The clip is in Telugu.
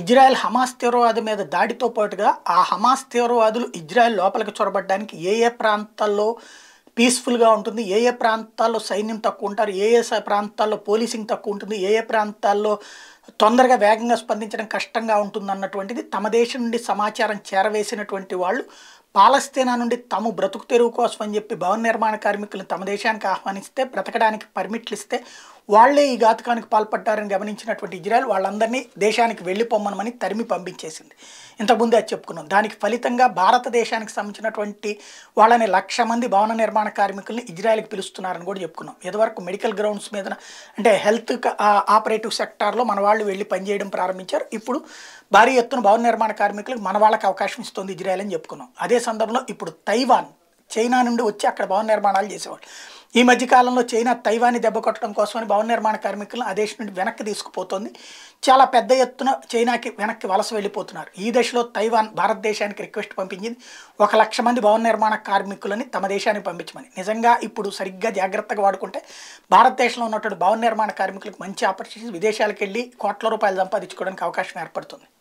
ఇజ్రాయెల్ హమాస్ తీవ్రవాది మీద దాడితో పాటుగా ఆ హమాస్ తీవ్రవాదులు ఇజ్రాయెల్ లోపలికి చొరబడ్డానికి ఏ ఏ ప్రాంతాల్లో పీస్ఫుల్గా ఉంటుంది ఏ ఏ ప్రాంతాల్లో సైన్యం తక్కువ ఉంటారు ఏ ఏ ప్రాంతాల్లో పోలీసింగ్ తక్కువ ఉంటుంది ఏ ఏ ప్రాంతాల్లో తొందరగా వేగంగా స్పందించడం కష్టంగా ఉంటుందన్నటువంటిది తమ దేశం నుండి సమాచారం చేరవేసినటువంటి వాళ్ళు పాలస్తీనా నుండి తాము బ్రతుకు తెరువు కోసం అని చెప్పి భవన నిర్మాణ కార్మికులను తమ దేశానికి ఆహ్వానిస్తే బ్రతకడానికి పర్మిట్లు ఇస్తే వాళ్లే ఈ ఘాతకానికి పాల్పడ్డారని గమనించినటువంటి ఇజ్రాయెల్ వాళ్ళందరినీ దేశానికి వెళ్ళిపోమ్మనమని తరిమి పంపించేసింది ఇంతకుముందే అది చెప్పుకున్నాం దానికి ఫలితంగా భారతదేశానికి సంబంధించినటువంటి వాళ్ళని లక్ష మంది భవన నిర్మాణ కార్మికుల్ని ఇజ్రాయెల్కి పిలుస్తున్నారని కూడా చెప్పుకున్నాం ఇదివరకు మెడికల్ గ్రౌండ్స్ మీద అంటే హెల్త్ ఆపరేటివ్ సెక్టార్లో మన వాళ్ళు వాళ్ళు వెళ్ళి పనిచేయడం ప్రారంభించారు ఇప్పుడు భారీ ఎత్తున భవన నిర్మాణ కార్మికులకు మన వాళ్ళకి అవకాశం ఇస్తుంది ఇజ్రాయెల్ అని చెప్పుకున్నాం అదే సందర్భంలో ఇప్పుడు తైవాన్ చైనా నుండి వచ్చి అక్కడ భవన నిర్మాణాలు చేసేవాళ్ళు ఈ మధ్యకాలంలో చైనా తైవాన్ని దెబ్బకొట్టడం కోసమని భవన నిర్మాణ కార్మికులను ఆ దేశం నుండి వెనక్కి తీసుకుపోతుంది చాలా పెద్ద ఎత్తున చైనాకి వెనక్కి వలస వెళ్ళిపోతున్నారు ఈ దశలో తైవాన్ భారతదేశానికి రిక్వెస్ట్ పంపించింది ఒక లక్ష మంది భవన నిర్మాణ కార్మికులని తమ దేశానికి పంపించమని నిజంగా ఇప్పుడు సరిగ్గా జాగ్రత్తగా వాడుకుంటే భారతదేశంలో ఉన్నటువంటి భవన నిర్మాణ కార్మికులకు మంచి ఆపర్చునిటీస్ విదేశాలకు వెళ్ళి కోట్ల రూపాయలు సంపాదించుకోవడానికి అవకాశం ఏర్పడుతుంది